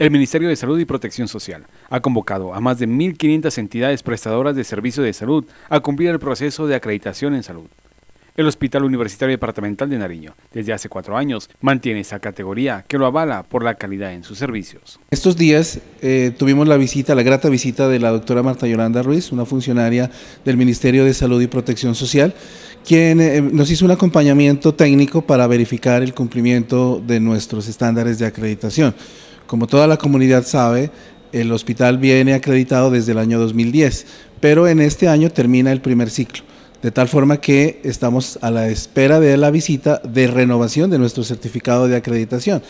El Ministerio de Salud y Protección Social ha convocado a más de 1.500 entidades prestadoras de servicio de salud a cumplir el proceso de acreditación en salud. El Hospital Universitario Departamental de Nariño, desde hace cuatro años, mantiene esa categoría que lo avala por la calidad en sus servicios. Estos días eh, tuvimos la visita, la grata visita de la doctora Marta Yolanda Ruiz, una funcionaria del Ministerio de Salud y Protección Social, quien eh, nos hizo un acompañamiento técnico para verificar el cumplimiento de nuestros estándares de acreditación. Como toda la comunidad sabe, el hospital viene acreditado desde el año 2010, pero en este año termina el primer ciclo. De tal forma que estamos a la espera de la visita de renovación de nuestro certificado de acreditación.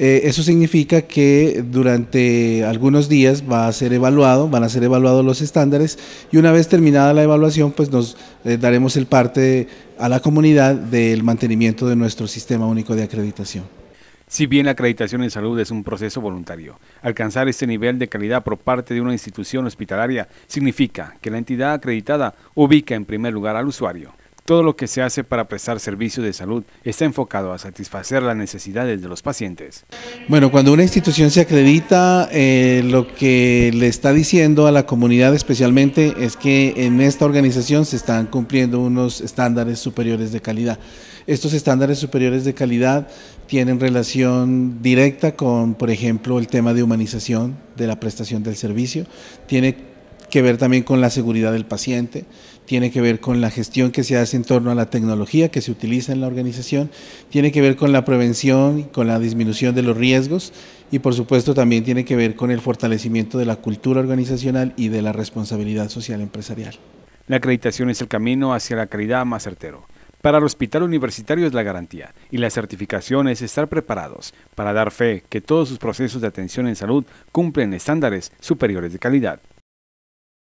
Eh, eso significa que durante algunos días va a ser evaluado, van a ser evaluados los estándares y una vez terminada la evaluación, pues nos eh, daremos el parte a la comunidad del mantenimiento de nuestro sistema único de acreditación. Si bien la acreditación en salud es un proceso voluntario, alcanzar este nivel de calidad por parte de una institución hospitalaria significa que la entidad acreditada ubica en primer lugar al usuario todo lo que se hace para prestar servicio de salud está enfocado a satisfacer las necesidades de los pacientes. Bueno, cuando una institución se acredita, eh, lo que le está diciendo a la comunidad especialmente es que en esta organización se están cumpliendo unos estándares superiores de calidad. Estos estándares superiores de calidad tienen relación directa con, por ejemplo, el tema de humanización de la prestación del servicio, tiene que ver también con la seguridad del paciente, tiene que ver con la gestión que se hace en torno a la tecnología que se utiliza en la organización, tiene que ver con la prevención, y con la disminución de los riesgos y por supuesto también tiene que ver con el fortalecimiento de la cultura organizacional y de la responsabilidad social empresarial. La acreditación es el camino hacia la calidad más certero. Para el hospital universitario es la garantía y la certificación es estar preparados para dar fe que todos sus procesos de atención en salud cumplen estándares superiores de calidad.